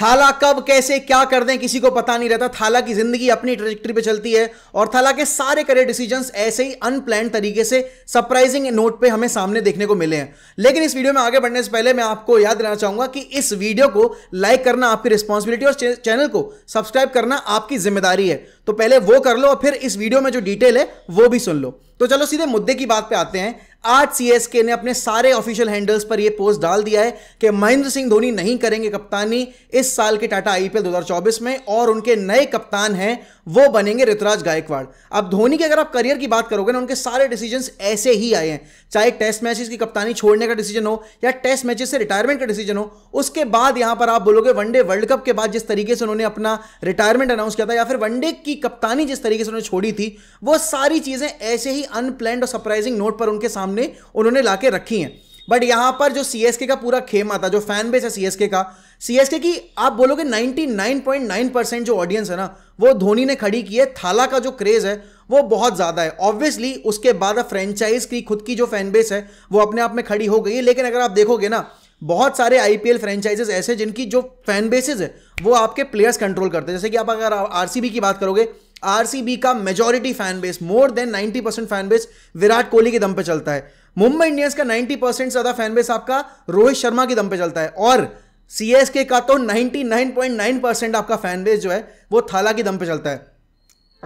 थाला कब कैसे क्या कर दें किसी को पता नहीं रहता थाला की जिंदगी अपनी ट्रेजेक्ट्री पे चलती है और थाला के सारे करियर डिसीजंस ऐसे ही अनप्लैंड तरीके से सरप्राइजिंग नोट पे हमें सामने देखने को मिले हैं लेकिन इस वीडियो में आगे बढ़ने से पहले मैं आपको याद रहना चाहूंगा कि इस वीडियो को लाइक करना आपकी रिस्पॉन्सिबिलिटी और चैनल को सब्सक्राइब करना आपकी जिम्मेदारी है तो पहले वो कर लो और फिर इस वीडियो में जो डिटेल है वो भी सुन लो तो चलो सीधे मुद्दे की बात पे आते हैं आज सीएसके ने अपने सारे ऑफिशियल हैंडल्स पर यह पोस्ट डाल दिया है कि महेंद्र सिंह धोनी नहीं करेंगे कप्तानी इस साल के टाटा आईपीएल 2024 में और उनके नए कप्तान हैं वो बनेंगे ऋतुराज गायकवाड़ अब धोनी के अगर आप करियर की बात करोगे ना उनके सारे डिसीजन ऐसे ही आए हैं चाहे टेस्ट मैचेस की कप्तानी छोड़ने का डिसीजन हो या टेस्ट मैचेस से रिटायरमेंट का डिसीजन हो उसके बाद यहां पर आप बोलोगे वनडे वर्ल्ड कप के बाद जिस तरीके से उन्होंने अपना रिटायरमेंट अनाउंस किया था या फिर वनडे की कप्तानी जिस तरीके से उन्होंने छोड़ी थी वो सारी चीजें ऐसे ही अनप्लैंड और सरप्राइजिंग नोट पर उनके सामने उन्होंने ला रखी हैं बट यहां पर जो सीएसके का पूरा खेमा था जो फैन बेस है सीएसके का सीएसके की आप बोलोगे 99.9 परसेंट जो ऑडियंस है ना वो धोनी ने खड़ी की है थाला का जो क्रेज है वो बहुत ज्यादा है ऑब्वियसली उसके बाद अब फ्रेंचाइज की खुद की जो फैन बेस है वो अपने आप में खड़ी हो गई है लेकिन अगर आप देखोगे ना बहुत सारे आईपीएल फ्रेंचाइजेस ऐसे जिनकी जो फैन बेसिस है वो आपके प्लेयर्स कंट्रोल करते हैं जैसे कि आप अगर आरसीबी की बात करोगे आरसीबी का majority fan base more than 90 percent fan base Virat Kohli के दम पे चलता है मुंबई इंडियंस का 90 परसेंट ज्यादा फैन बेस आपका रोहित शर्मा के दम पे चलता है और सी एस के का तो नाइन पॉइंट नाइन परसेंट आपका फैन बेस जो है वो थाला के दम पे चलता है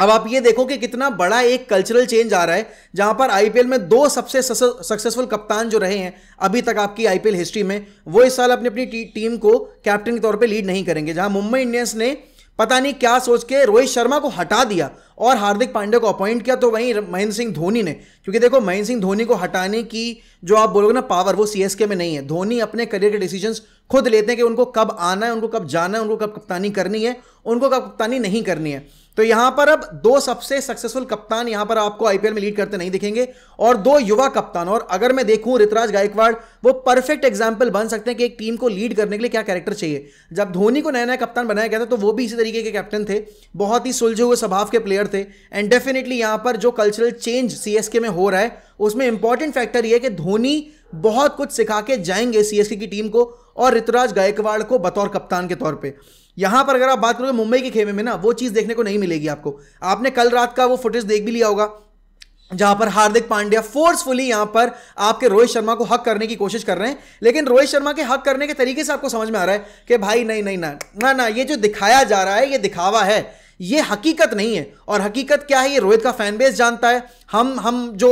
अब आप ये देखो कि कितना बड़ा एक कल्चरल चेंज आ रहा है जहां पर आईपीएल में दो सबसे सक्सेसफुल कप्तान जो रहे हैं अभी तक आपकी आईपीएल हिस्ट्री में वो इस साल अपनी अपनी टीम को कैप्टन के तौर पे लीड नहीं करेंगे जहां मुंबई इंडियंस ने पता नहीं क्या सोच के रोहित शर्मा को हटा दिया और हार्दिक पांडे को अपॉइंट किया तो वहीं महेंद्र सिंह धोनी ने क्योंकि देखो महेंद्र सिंह धोनी को हटाने की जो आप बोलोगे ना पावर वो सी में नहीं है धोनी अपने करियर के डिसीजंस खुद लेते हैं कि उनको कब आना है उनको कब जाना है उनको कब कप्तानी करनी है उनको कब कप्तानी नहीं करनी है तो यहां पर अब दो सबसे सक्सेसफुल कप्तान यहां पर आपको आईपीएल में लीड करते नहीं दिखेंगे और दो युवा कप्तान और अगर मैं देखूं ऋतराज गायकवाड़ वो परफेक्ट एग्जाम्पल बन सकते हैं कि एक टीम को लीड करने के लिए क्या कैरेक्टर चाहिए जब धोनी को नया नया कप्तान बनाया गया था तो वो भी इसी तरीके के कैप्टन थे बहुत ही सुलझे हुए स्वभाव के प्लेयर थे एंड डेफिनेटली यहां पर जो कल्चरल चेंज सीएसके में हो रहा है उसमें इंपॉर्टेंट फैक्टर यह कि धोनी बहुत कुछ सिखा के जाएंगे सीएसके की टीम को और ऋतुराज गायकवाड़ को बतौर कप्तान के तौर पे यहां पर अगर आप बात करोगे मुंबई के खेमे में ना वो चीज देखने को नहीं मिलेगी आपको आपने कल रात का वो फुटेज देख भी लिया होगा जहां पर हार्दिक पांड्या फोर्सफुली यहां पर आपके रोहित शर्मा को हक करने की कोशिश कर रहे हैं लेकिन रोहित शर्मा के हक करने के तरीके से आपको समझ में आ रहा है कि भाई नहीं नहीं ना ना ना ये जो दिखाया जा रहा है ये दिखावा है ये हकीकत नहीं है और हकीकत क्या है ये रोहित का फैन बेस जानता है हम हम जो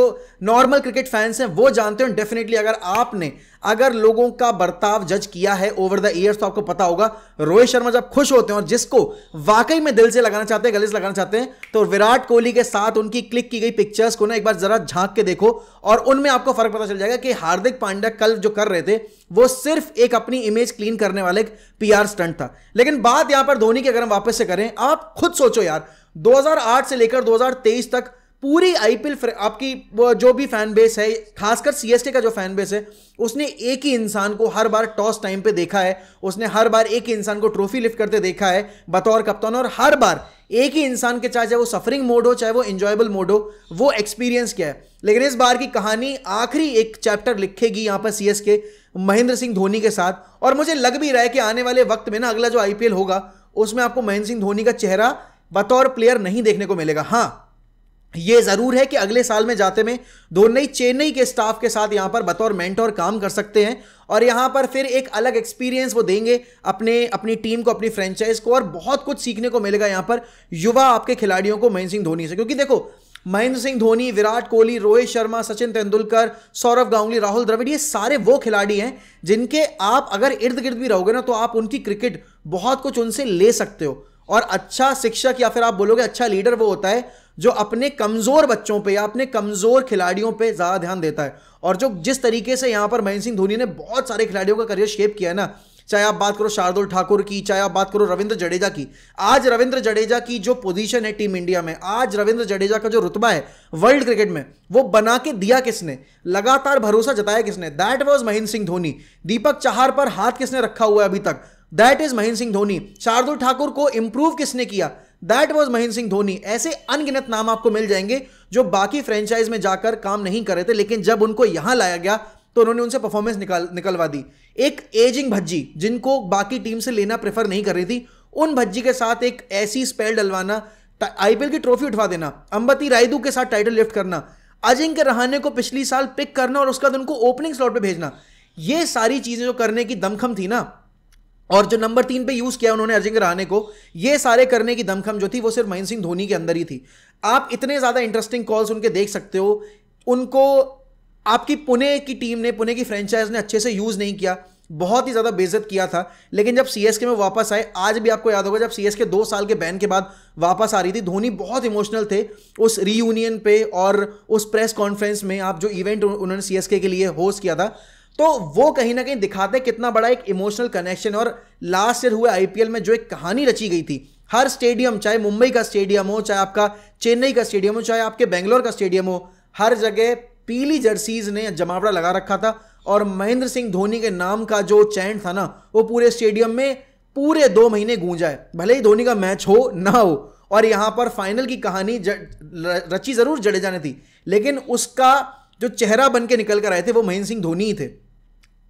नॉर्मल क्रिकेट फैंस हैं वो जानते हैं डेफिनेटली अगर आपने अगर लोगों का बर्ताव जज किया है ओवर द ईयर्स तो आपको पता होगा रोहित शर्मा जब खुश होते हैं और जिसको वाकई में दिल से लगाना चाहते हैं गले से लगाना चाहते हैं तो विराट कोहली के साथ उनकी क्लिक की गई पिक्चर्स को ना एक बार जरा झांक के देखो और उनमें आपको फर्क पता चल जाएगा कि हार्दिक पांड्या कल जो कर रहे थे वो सिर्फ एक अपनी इमेज क्लीन करने वाला एक आर स्टंट था लेकिन बात यहां पर धोनी की अगर हम वापस से करें आप खुद सोचो यार 2008 से लेकर 2023 तक पूरी आईपीएल आपकी जो भी फैन बेस है खासकर सीएसके का जो फैन बेस है उसने एक ही इंसान को हर बार टॉस टाइम पे देखा है उसने हर बार एक ही इंसान को ट्रॉफी लिफ्ट करते देखा है बतौर कप्तान और हर बार एक ही इंसान के चाहे वो सफरिंग मोड हो चाहे वो इंजॉयबल मोड हो वो एक्सपीरियंस क्या है लेकिन इस बार की कहानी आखिरी एक चैप्टर लिखेगी यहाँ पर सी के महेंद्र सिंह धोनी के साथ और मुझे लग भी रहा है कि आने वाले वक्त में ना अगला जो आईपीएल होगा उसमें आपको महेंद्र सिंह धोनी का चेहरा बतौर प्लेयर नहीं देखने को मिलेगा हाँ ये ज़रूर है कि अगले साल में जाते में धोनी चेन्नई के स्टाफ के साथ यहाँ पर बतौर मेंटोर काम कर सकते हैं और यहाँ पर फिर एक अलग एक्सपीरियंस वो देंगे अपने अपनी टीम को अपनी फ्रेंचाइज को और बहुत कुछ सीखने को मिलेगा यहाँ पर युवा आपके खिलाड़ियों को महेंद्र सिंह धोनी से क्योंकि देखो महेंद्र सिंह धोनी विराट कोहली रोहित शर्मा सचिन तेंदुलकर सौरभ गांगुली राहुल द्रविड़ ये सारे वो खिलाड़ी हैं जिनके आप अगर इर्द गिर्द भी रहोगे ना तो आप उनकी क्रिकेट बहुत कुछ उनसे ले सकते हो और अच्छा शिक्षक या फिर आप बोलोगे अच्छा लीडर वो होता है जो अपने कमजोर बच्चों पे या अपने कमजोर खिलाड़ियों पे ज्यादा ध्यान देता है और जो जिस तरीके से यहां पर महेंद्र सिंह धोनी ने बहुत सारे खिलाड़ियों का करियर शेप किया है ना चाहे आप बात करो शार्दुल ठाकुर की चाहे आप बात करो रविंद्र जडेजा की आज रविंद्र जडेजा की जो पोजीशन है टीम इंडिया में आज रविंद्र जडेजा का जो रुतबा है वर्ल्ड क्रिकेट में वो बना के दिया किसने लगातार भरोसा जताया किसने दैट वॉज महेंद्र सिंह धोनी दीपक चाहर पर हाथ किसने रखा हुआ है अभी तक दैट इज महेंद्र सिंह धोनी शार्दुल ठाकुर को इंप्रूव किसने किया दैट वॉज महेंद्र सिंह धोनी ऐसे अनगिनत नाम आपको मिल जाएंगे जो बाकी फ्रेंचाइज में जाकर काम नहीं कर रहे थे लेकिन जब उनको यहां लाया गया तो उन्होंने उनसे परफॉर्मेंस निकाल निकलवा दी एक एजिंग भज्जी जिनको बाकी टीम से लेना प्रेफर नहीं कर रही थी उन भज्जी के साथ एक ऐसी स्पेल डलवाना आईपीएल की ट्रॉफी उठवा देना अंबती रायदू के साथ टाइटल लिफ्ट करना अजिंक्य रहाने को पिछली साल पिक करना और उसके बाद उनको ओपनिंग स्लॉट पर भेजना ये सारी चीजें जो करने की दमखम थी ना और जो नंबर तीन पे यूज किया उन्होंने अजिंक्य रहाने को ये सारे करने की दमखम जो थी वो सिर्फ महेंद्र सिंह धोनी के अंदर ही थी आप इतने ज्यादा इंटरेस्टिंग कॉल्स उनके देख सकते हो उनको आपकी पुणे की टीम ने पुणे की फ्रेंचाइज ने अच्छे से यूज नहीं किया बहुत ही ज्यादा बेजत किया था लेकिन जब सी में वापस आए आज भी आपको याद होगा जब सी के दो साल के बैन के बाद वापस आ रही थी धोनी बहुत इमोशनल थे उस रीयूनियन पे और उस प्रेस कॉन्फ्रेंस में आप जो इवेंट उन्होंने सी के लिए होस्ट किया था तो वो कहीं ना कहीं दिखाते हैं कितना बड़ा एक इमोशनल कनेक्शन और लास्ट ईयर हुए आईपीएल में जो एक कहानी रची गई थी हर स्टेडियम चाहे मुंबई का स्टेडियम हो चाहे आपका चेन्नई का स्टेडियम हो चाहे आपके बेंगलोर का स्टेडियम हो हर जगह पीली जर्सीज ने जमावड़ा लगा रखा था और महेंद्र सिंह धोनी के नाम का जो चैंट था ना वो पूरे स्टेडियम में पूरे दो महीने गूंजा है भले ही धोनी का मैच हो ना हो और यहाँ पर फाइनल की कहानी रची जरूर जड़े जाने थी लेकिन उसका जो चेहरा बन के निकल कर आए थे वो महेंद्र सिंह धोनी ही थे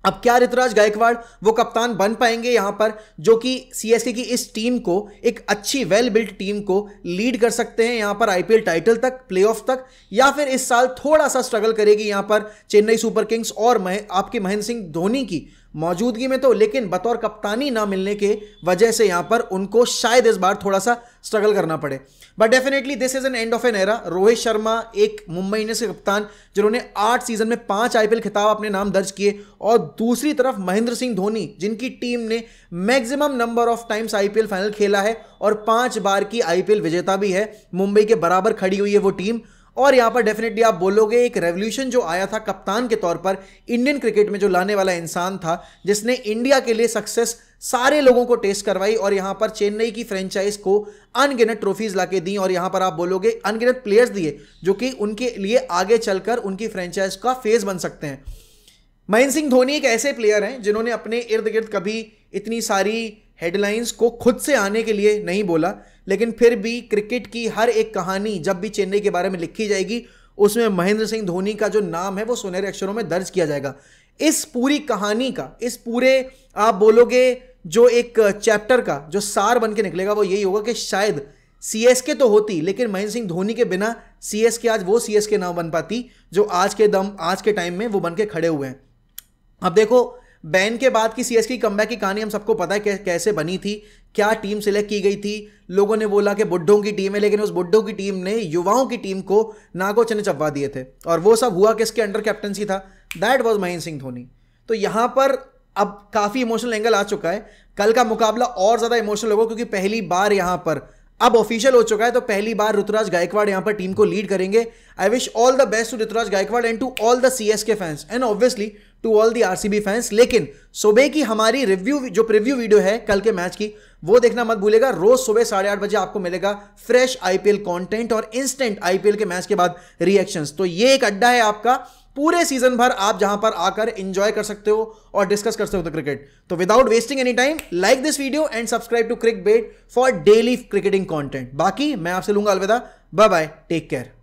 अब क्या ऋतुराज गायकवाड़ वो कप्तान बन पाएंगे यहां पर जो कि सीएसके की इस टीम को एक अच्छी वेल बिल्ट टीम को लीड कर सकते हैं यहां पर आईपीएल टाइटल तक प्लेऑफ तक या फिर इस साल थोड़ा सा स्ट्रगल करेगी यहां पर चेन्नई सुपर किंग्स और मह, आपके महेंद्र सिंह धोनी की मौजूदगी में तो लेकिन बतौर कप्तानी ना मिलने के वजह से यहां पर उनको शायद इस बार थोड़ा सा स्ट्रगल करना पड़े but definitely this is an end of an era Rohit Sharma एक मुंबई इंडियंस के कप्तान जिन्होंने आठ सीजन में पांच आईपीएल खिताब अपने नाम दर्ज किए और दूसरी तरफ महेंद्र सिंह धोनी जिनकी टीम ने maximum number of times IPL final खेला है और पांच बार की आईपीएल विजेता भी है मुंबई के बराबर खड़ी हुई है वो टीम और यहाँ पर डेफिनेटली आप बोलोगे एक रेवोल्यूशन जो आया था कप्तान के तौर पर इंडियन क्रिकेट में जो लाने वाला इंसान था जिसने इंडिया के लिए सक्सेस सारे लोगों को टेस्ट करवाई और यहां पर चेन्नई की फ्रेंचाइज को अनगिनत ट्रॉफीज लाके दी और यहां पर आप बोलोगे अनगिनत प्लेयर्स दिए जो कि उनके लिए आगे चलकर उनकी फ्रेंचाइज का फेज बन सकते हैं महेंद्र सिंह धोनी एक ऐसे प्लेयर हैं जिन्होंने अपने इर्द गिर्द कभी इतनी सारी हेडलाइंस को खुद से आने के लिए नहीं बोला लेकिन फिर भी क्रिकेट की हर एक कहानी जब भी चेन्नई के बारे में लिखी जाएगी उसमें महेंद्र सिंह धोनी का जो नाम है वो सुनहरे अक्षरों में दर्ज किया जाएगा इस पूरी कहानी का इस पूरे आप बोलोगे जो एक चैप्टर का जो सार बन के निकलेगा वो यही होगा कि शायद के तो होती लेकिन महेंद्र सिंह धोनी के बिना के आज वो के ना बन पाती जो आज के दम आज के टाइम में वो बन के खड़े हुए हैं अब देखो बैन के बाद की एस की कमबैक की कहानी हम सबको पता है कै, कैसे बनी थी क्या टीम सिलेक्ट की गई थी लोगों ने बोला कि बुड्ढों की टीम है लेकिन उस बुड्ढों की टीम ने युवाओं की टीम को नागो चने चपवा दिए थे और वो सब हुआ किसके अंडर कैप्टनसी था दैट वॉज महेंद्र सिंह धोनी तो यहाँ पर अब काफ़ी इमोशनल एंगल आ चुका है कल का मुकाबला और ज़्यादा इमोशनल होगा क्योंकि पहली बार यहां पर अब ऑफिशियल हो चुका है तो पहली बार ऋतुराज गायकवाड़ यहां पर टीम को लीड करेंगे I wish all the best to Ruturaj Gaikwad and to all the C S K fans and obviously to all the RCB fans लेकिन सुबह की हमारी रिव्यू जो प्रिव्यू वीडियो है कल के मैच की वो देखना मत भूलेगा रोज सुबह साढ़े आठ बजे आपको मिलेगा फ्रेश आईपीएल कॉन्टेंट और इंस्टेंट आईपीएल के मैच के बाद रिएक्शन तो ये एक अड्डा है आपका पूरे सीजन भर आप जहां पर आकर एंजॉय कर सकते हो और डिस्कस कर सकते हो क्रिकेट तो without wasting any time like this video and subscribe to crick bet for daily cricketing content बाकी मैं आपसे लूंगा अलविदा बाय बाय टेक केयर